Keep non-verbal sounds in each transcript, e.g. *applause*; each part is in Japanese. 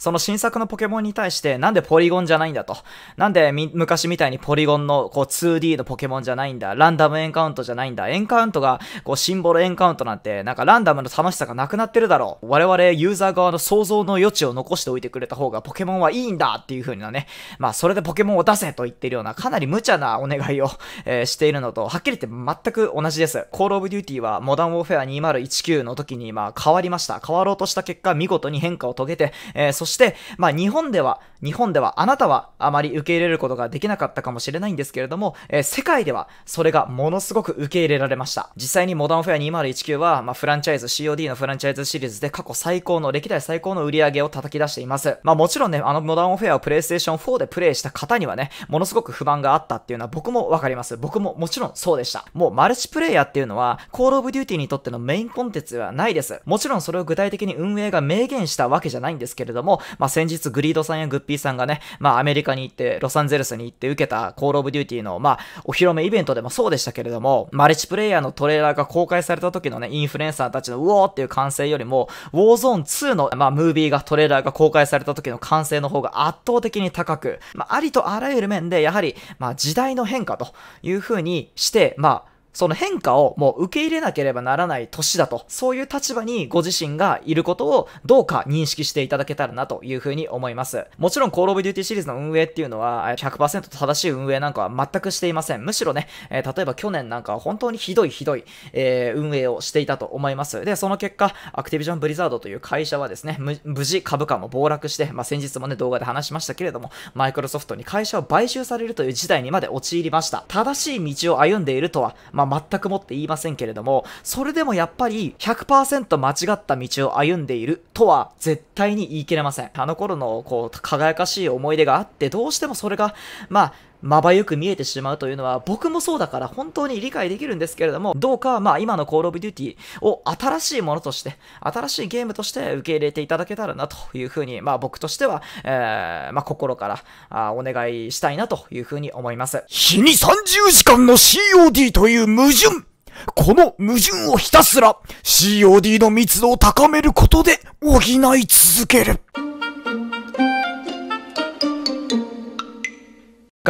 その新作のポケモンに対して、なんでポリゴンじゃないんだと。なんで昔みたいにポリゴンのこう 2D のポケモンじゃないんだ。ランダムエンカウントじゃないんだ。エンカウントがこうシンボルエンカウントなんて、なんかランダムの楽しさがなくなってるだろう。我々ユーザー側の想像の余地を残しておいてくれた方がポケモンはいいんだっていう風なね。まあそれでポケモンを出せと言ってるような、かなり無茶なお願いを、*laughs* えー、しているのと、はっきり言って全く同じです。コールオブデューティはモダンウォーフェア2019の時にまあ変わりました。変わろうとした結果見事に変化を遂げて、えー、そしてして、まあ、日本では、日本ではあなたはあまり受け入れることができなかったかもしれないんですけれども、えー、世界ではそれがものすごく受け入れられました。実際にモダンフェア2019は、まあ、フランチャイズ、COD のフランチャイズシリーズで過去最高の、歴代最高の売り上げを叩き出しています。まあ、もちろんね、あのモダンフェアをプレイステーション4でプレイした方にはね、ものすごく不満があったっていうのは僕もわかります。僕ももちろんそうでした。もうマルチプレイヤーっていうのは、コールオブデューティーにとってのメインコンテンツではないです。もちろんそれを具体的に運営が明言したわけじゃないんですけれども、まあ、先日グリードさんやグッピーさんがね、まあ、アメリカに行って、ロサンゼルスに行って受けたコールオブデューティーの、まあ、お披露目イベントでもそうでしたけれども、マルチプレイヤーのトレーラーが公開された時のね、インフルエンサーたちのうおーっていう歓声よりも、ウォーゾーン2の、まあ、ムービーが、トレーラーが公開された時の歓声の方が圧倒的に高く、まあ、ありとあらゆる面で、やはり、まあ、時代の変化という風にして、まあ、その変化をもう受け入れなければならない年だと、そういう立場にご自身がいることをどうか認識していただけたらなというふうに思います。もちろん Call of Duty シリーズの運営っていうのは100%正しい運営なんかは全くしていません。むしろね、えー、例えば去年なんかは本当にひどいひどい、えー、運営をしていたと思います。で、その結果、アクティビジョン・ブリザードという会社はですね、無事株価も暴落して、まあ、先日もね動画で話しましたけれども、マイクロソフトに会社を買収されるという事態にまで陥りました。正しい道を歩んでいるとは、まあまあ、全くもって言いませんけれども、それでもやっぱり100%間違った道を歩んでいるとは絶対に言い切れません。あの頃のこう、輝かしい思い出があって、どうしてもそれが、まあ、まばゆく見えてしまうというのは僕もそうだから本当に理解できるんですけれどもどうかまあ今のールオブデューティーを新しいものとして新しいゲームとして受け入れていただけたらなというふうにまあ僕としては、えー、まあ心からあお願いしたいなというふうに思います日に30時間の COD という矛盾この矛盾をひたすら COD の密度を高めることで補い続ける。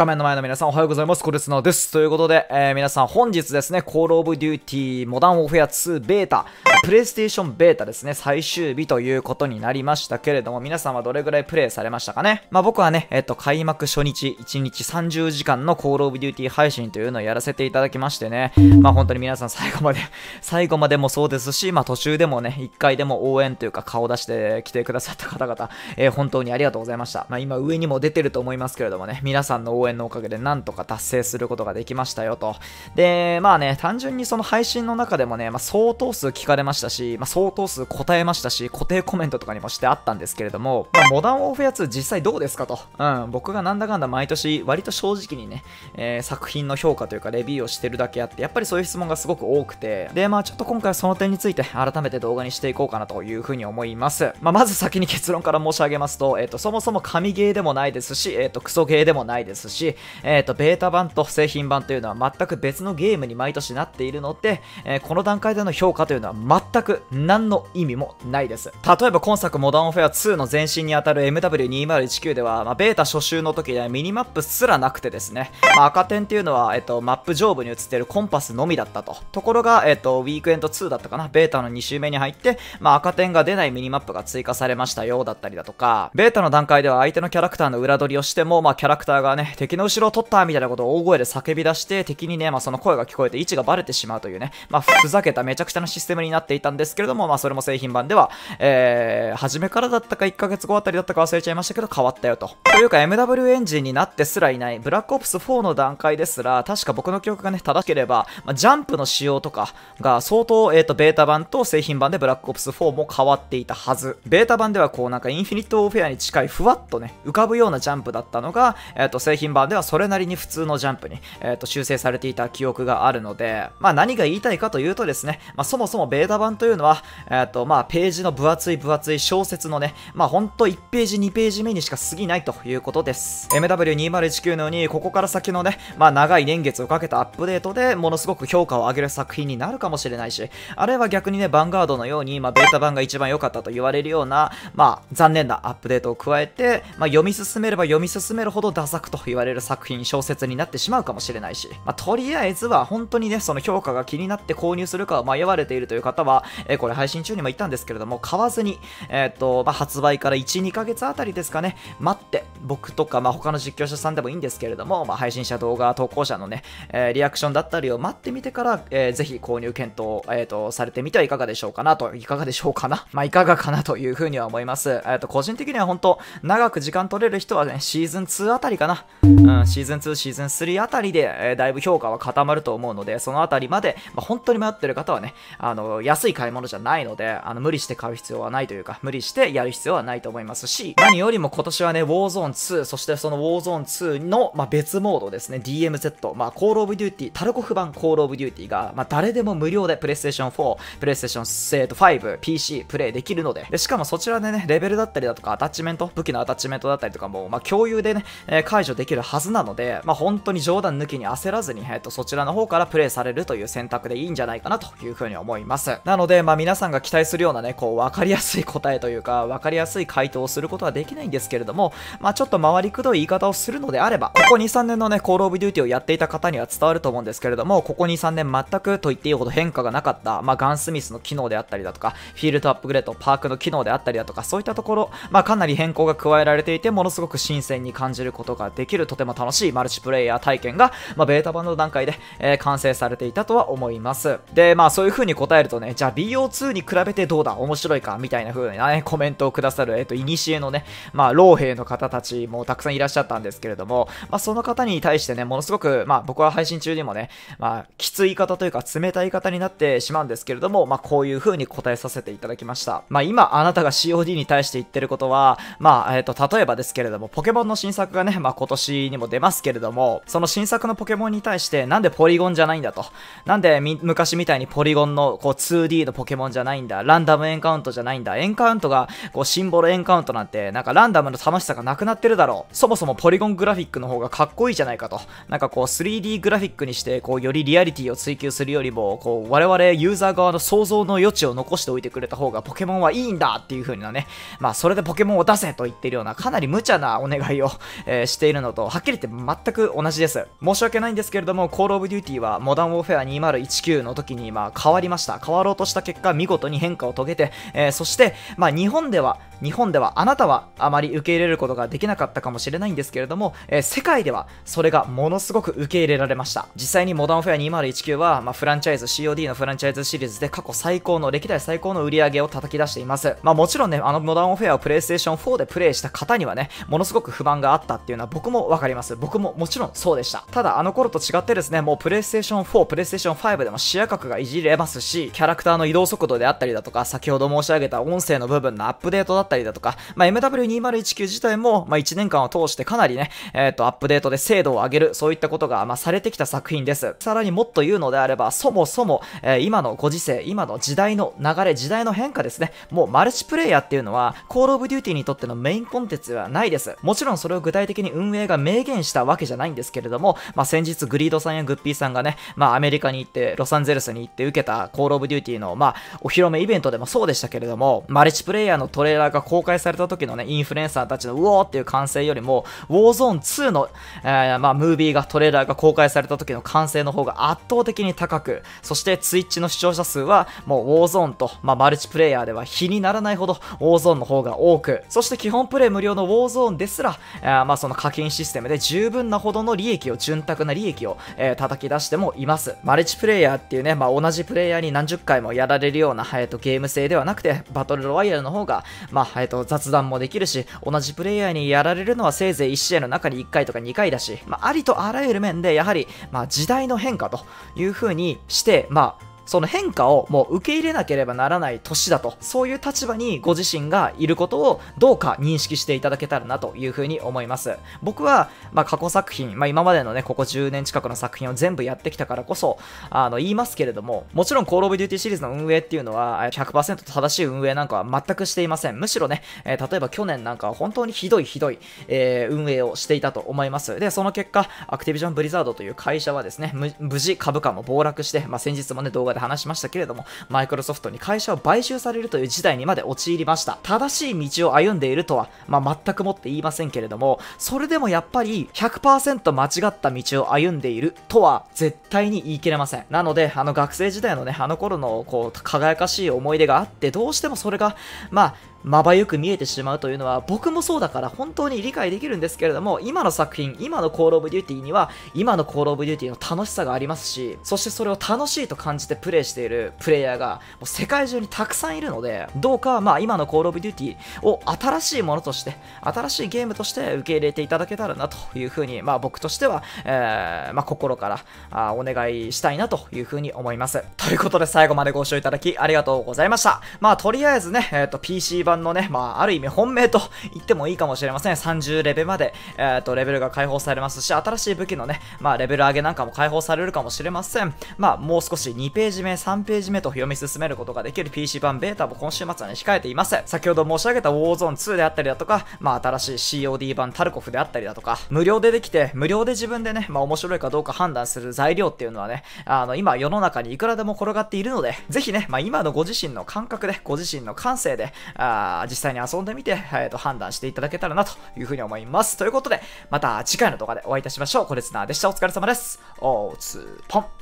画面の前の皆さんおはようございます。コレスナです。ということで、えー、皆さん本日ですね、コールオブデューティーモダンオフェア2ベータ、プレイステーションベータですね、最終日ということになりましたけれども、皆さんはどれぐらいプレイされましたかねまあ僕はね、えっ、と、開幕初日、1日30時間のコールオブデューティー配信というのをやらせていただきましてね、まあ本当に皆さん最後まで *laughs* 最後までもそうですし、まあ途中でもね、1回でも応援というか顔出して来てくださった方々、えー、本当にありがとうございました。まあ今上にも出てると思いますけれどもね、皆さんの応援援のおかげでなんとか達成することができましたよと。で、まあね、単純にその配信の中でもね、まあ、相当数聞かれましたし、まあ、相当数答えましたし、固定コメントとかにもしてあったんですけれども、まあ、モダンオフやつ実際どうですかと。うん、僕がなんだかんだ毎年割と正直にね、えー、作品の評価というかレビューをしてるだけあって、やっぱりそういう質問がすごく多くて、で、まあちょっと今回はその点について改めて動画にしていこうかなというふうに思います。まあ、まず先に結論から申し上げますと、えっ、ー、と、そもそも神ゲーでもないですし、えっ、ー、と、クソゲーでもないですし、し、えっ、ー、と、ベータ版と製品版というのは全く別のゲームに毎年なっているので、えー、この段階での評価というのは全く何の意味もないです。例えば今作モダンオフェア2の前身にあたる MW2019 では、まあ、ベータ初週の時ではミニマップすらなくてですね、まあ、赤点っていうのは、えっ、ー、と、マップ上部に映ってるコンパスのみだったと。ところが、えっ、と、ウィークエンド2だったかな、ベータの2週目に入って、まあ、赤点が出ないミニマップが追加されましたよ、だったりだとか、ベータの段階では相手のキャラクターの裏取りをしても、まあ、キャラクターがね、敵の後ろを取ったみたいなことを大声で叫び出して敵にね、まあ、その声が聞こえて位置がバレてしまうというね、まあ、ふざけためちゃくちゃなシステムになっていたんですけれども、まあ、それも製品版では、えー、初めからだったか1ヶ月後あたりだったか忘れちゃいましたけど変わったよと。というか MW エンジンになってすらいない、ブラックオプス4の段階ですら、確か僕の記憶がね、正しければ、まあ、ジャンプの仕様とかが相当、えっ、ー、と、ベータ版と製品版でブラックオプス4も変わっていたはず。ベータ版ではこうなんかインフィニットオフェアに近いふわっとね、浮かぶようなジャンプだったのが、えっ、ー、と、製品版ではそれなりに普通のジャンプに、えー、と修正されていた記憶があるので、まあ、何が言いたいかというとですね、まあ、そもそもベータ版というのは、えーとまあ、ページの分厚い分厚い小説のね、まあ、ほんと1ページ2ページ目にしか過ぎないということです MW2019 のようにここから先のね、まあ、長い年月をかけたアップデートでものすごく評価を上げる作品になるかもしれないしあれは逆にねヴァンガードのように、まあ、ベータ版が一番良かったと言われるような、まあ、残念なアップデートを加えて、まあ、読み進めれば読み進めるほどダサくと言われわれる作品、小説になってしまうかもしれないし、まあ、とりあえずは本当にね、その評価が気になって購入するか迷われているという方は、えー、これ配信中にも言ったんですけれども、買わずに、えっ、ー、と、まあ、発売から1、2ヶ月あたりですかね、待って、僕とか、まあ、他の実況者さんでもいいんですけれども、まあ、配信者動画投稿者のね、えー、リアクションだったりを待ってみてから、えー、ぜひ購入検討、えっ、ー、と、されてみてはいかがでしょうかなと、いかがでしょうかな。まあ、いかがかなというふうには思います。えっ、と、個人的には本当長く時間取れる人はね、シーズン2あたりかな。うん、シーズン2、シーズン3あたりで、えー、だいぶ評価は固まると思うので、そのあたりまで、まあ、本当に迷ってる方はね、あの、安い買い物じゃないので、あの、無理して買う必要はないというか、無理してやる必要はないと思いますし、何よりも今年はね、ウォーゾーン2そしてそのウォーゾーン2の、まあ、別モードですね、DMZ、まあ、コールオブデューティー、タルコフ版コールオブデューティーが、まあ、誰でも無料でプレイステーション4、プレイステーション5、PC、プレイできるのでで、しかもそちらでね、レベルだったりだとか、アタッチメント、武器のアタッチメントだったりとかも、まあ、共有でね、えー、解除できるるはずなので、まあ、本当に冗談抜きに焦らずに、えっと、そちらの方からプレイされるという選択でいいんじゃないかなというふうに思います。なので、まあ、皆さんが期待するようなね、こう、分かりやすい答えというか、分かりやすい回答をすることはできないんですけれども、まあ、ちょっと回りくどい言い方をするのであれば、ここ2、3年のね、コールオブデューティをやっていた方には伝わると思うんですけれども、ここ2、3年全くと言っていいほど変化がなかった、まあ、ガンスミスの機能であったりだとか、フィールドアップグレード、パークの機能であったりだとか、そういったところ、まあ、かなり変更が加えられていて、ものすごく新鮮に感じることができるとても楽しいマルチプレイヤー体験が、まあ、ベータ版の段階で、えー、完成されていたとは思います。で、まあそういう風に答えるとね、じゃあ BO2 に比べてどうだ面白いかみたいな風なね、*laughs* コメントをくださる、えっ、ー、と、いにしえのね、まあ、老兵の方たちもたくさんいらっしゃったんですけれども、まあ、その方に対してね、ものすごく、まあ、僕は配信中にもね、まあ、きつい方というか、冷たい方になってしまうんですけれども、まあ、こういう風に答えさせていただきました。まあ、今、あなたが COD に対して言ってることは、まあ、えっ、ー、と、例えばですけれども、ポケモンの新作がね、まあ、今年にも出ますけれども、その新作のポケモンに対して、なんでポリゴンじゃないんだと。なんで昔みたいにポリゴンのこう 2D のポケモンじゃないんだ。ランダムエンカウントじゃないんだ。エンカウントがこうシンボルエンカウントなんて、なんかランダムの楽しさがなくなってるだろう。そもそもポリゴングラフィックの方がかっこいいじゃないかと。なんかこう 3D グラフィックにして、こうよりリアリティを追求するよりも、こう我々ユーザー側の想像の余地を残しておいてくれた方がポケモンはいいんだっていう風なね、まあそれでポケモンを出せと言ってるようなかなり無茶なお願いを、えー、しているのと、はっきり言って全く同じです。申し訳ないんですけれども、Call of Duty はモダンウォーフェア2019の時に、まあ、変わりました。変わろうとした結果、見事に変化を遂げて、えー、そして、まあ、日本では、日本ではあなたはあまり受け入れることができなかったかもしれないんですけれども、えー、世界ではそれがものすごく受け入れられました実際にモダンフェア2019は、まあ、フランチャイズ COD のフランチャイズシリーズで過去最高の歴代最高の売り上げを叩き出していますまあもちろんねあのモダンオフェアをプレイステーション4でプレイした方にはねものすごく不満があったっていうのは僕もわかります僕ももちろんそうでしたただあの頃と違ってですねもうプレイステーション4プレイステーション5でも視野角がいじれますしキャラクターの移動速度であったりだとか先ほど申し上げた音声の部分のアップデートだったったりだとか、まあ、MW2019 自体も、まあ、1年間を通してかなりね、えっ、ー、と、アップデートで精度を上げる、そういったことが、まあ、されてきた作品です。さらにもっと言うのであれば、そもそも、えー、今のご時世、今の時代の流れ、時代の変化ですね、もうマルチプレイヤーっていうのは、コールオブデューティーにとってのメインコンテンツはないです。もちろんそれを具体的に運営が明言したわけじゃないんですけれども、まあ、先日グリードさんやグッピーさんがね、まあ、アメリカに行って、ロサンゼルスに行って受けたコールオブデューティーの、まあ、お披露目イベントでもそうでしたけれども、マルチプレイヤーのトレーラーが公開された時のね、インフルエンサーたちのうおーっていう歓声よりも、ウォーゾーン2の、えー、まあ、ムービーが、トレーラーが公開された時の歓声の方が圧倒的に高く、そして Twitch の視聴者数は、もうウォーゾーンと、まあ、マルチプレイヤーでは比にならないほど、ウォーゾーンの方が多く、そして基本プレイ無料のウォーゾーンですら、えー、まあ、その課金システムで十分なほどの利益を、潤沢な利益を、えー、叩き出してもいます。マルチプレイヤーっていうね、まあ、同じプレイヤーに何十回もやられるような、えー、とゲーム性ではなくて、バトルロワイヤルの方が、ままあ、えっ、と、雑談もできるし、同じプレイヤーにやられるのはせいぜい1試合の中に1回とか2回だし、まあ、ありとあらゆる面で、やはり、まあ、時代の変化という風にして、まあ、その変化をもう受け入れなければならない年だと、そういう立場にご自身がいることをどうか認識していただけたらなというふうに思います。僕は、まあ、過去作品、まあ、今までのね、ここ10年近くの作品を全部やってきたからこそ、あの、言いますけれども、もちろん Call of Duty シリーズの運営っていうのは100%正しい運営なんかは全くしていません。むしろね、えー、例えば去年なんかは本当にひどいひどい、えー、運営をしていたと思います。で、その結果、アクティビジョン・ブリザードという会社はですね、無事株価も暴落して、まあ、先日もね、動画で話しましたけれども、マイクロソフトに会社を買収されるという事態にまで陥りました。正しい道を歩んでいるとは、まあ、全くもって言いませんけれども、それでもやっぱり100%間違った道を歩んでいるとは絶対に言い切れません。なので、あの学生時代のね、あの頃のこう、輝かしい思い出があって、どうしてもそれが、まあ、まばゆく見えてしまうというのは僕もそうだから本当に理解できるんですけれども今の作品今のコールオブデューティーには今のコールオブデューティーの楽しさがありますしそしてそれを楽しいと感じてプレイしているプレイヤーがもう世界中にたくさんいるのでどうかまあ今のコールオブデューティーを新しいものとして新しいゲームとして受け入れていただけたらなというふうにまあ僕としては、えー、まあ、心からあお願いしたいなというふうに思いますということで最後までご視聴いただきありがとうございましたまあとりあえずねえっ、ー、と PC 版版のね、まあ、ある意味本命と言ってもいいかもしれません。30レベルまで、えっ、ー、と、レベルが解放されますし、新しい武器のね、まあ、レベル上げなんかも解放されるかもしれません。まあ、もう少し2ページ目、3ページ目と読み進めることができる PC 版ベータも今週末はね、控えています。先ほど申し上げたウォーゾーン2であったりだとか、まあ、新しい COD 版タルコフであったりだとか、無料でできて、無料で自分でね、まあ、面白いかどうか判断する材料っていうのはね、あの、今世の中にいくらでも転がっているので、ぜひね、まあ、今のご自身の感覚で、ご自身の感性で、ああ実際に遊んでみて、えー、と判断していただけたらなというふうに思います。ということで、また次回の動画でお会いいたしましょう。コレツナーでした。お疲れ様です。おつぽん。